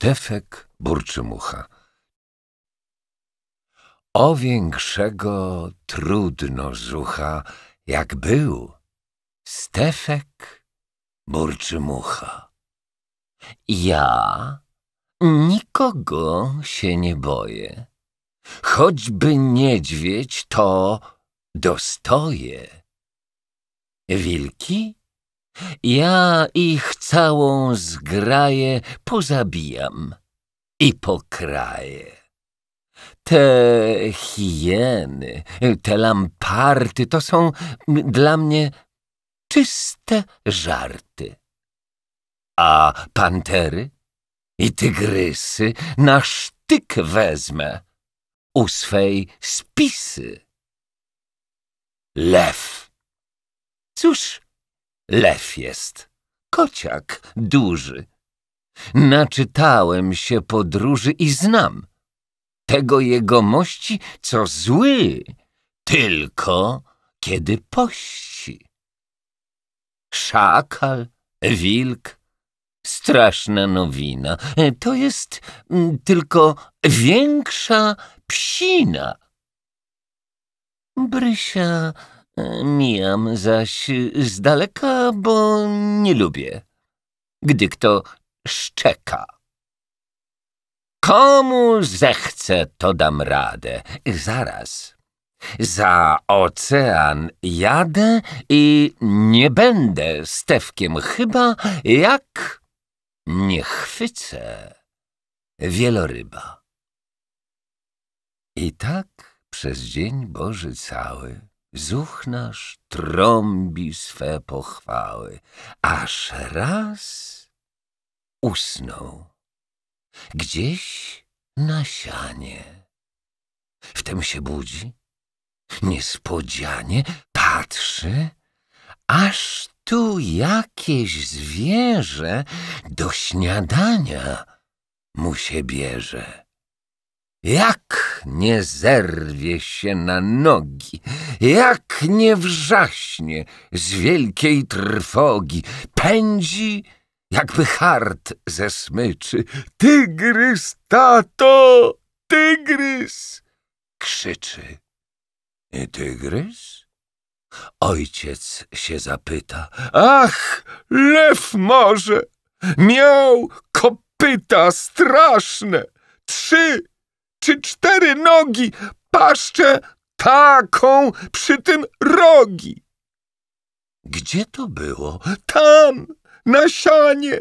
Stefek Burczymucha. O większego trudno zucha, jak był Stefek Burczymucha. Ja nikogo się nie boję, choćby niedźwiedź to dostoje. Wilki? Ja ich całą zgraję pozabijam i pokraję. Te hieny, te lamparty to są dla mnie czyste żarty. A pantery i tygrysy na sztyk wezmę u swej spisy. Lew. Cóż, Lew jest. Kociak duży. Naczytałem się podróży i znam. Tego jegomości, co zły, tylko kiedy pości. Szakal, wilk, straszna nowina. E, to jest tylko większa psina. Brysia Mijam zaś z daleka, bo nie lubię, gdy kto szczeka. Komu zechce, to dam radę. Zaraz. Za ocean jadę i nie będę stewkiem chyba, jak nie chwycę wieloryba. I tak przez dzień Boży cały nasz trąbi swe pochwały, aż raz usnął. Gdzieś na sianie. Wtem się budzi, niespodzianie patrzy, aż tu jakieś zwierzę do śniadania mu się bierze. Jak nie zerwie się na nogi, jak nie wrzaśnie z wielkiej trwogi, pędzi jakby hart ze smyczy. Tygrys, tato, tygrys! krzyczy. Tygrys? Ojciec się zapyta. Ach, lew może! Miał kopyta straszne, trzy czy cztery nogi, paszczę taką, przy tym rogi. Gdzie to było? Tam, na sianie.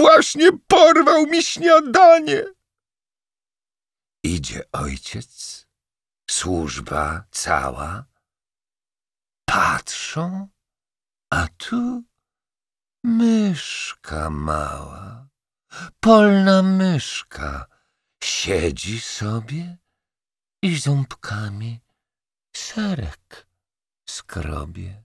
Właśnie porwał mi śniadanie. Idzie ojciec, służba cała. Patrzą, a tu myszka mała, polna myszka Siedzi sobie i ząbkami serek skrobie.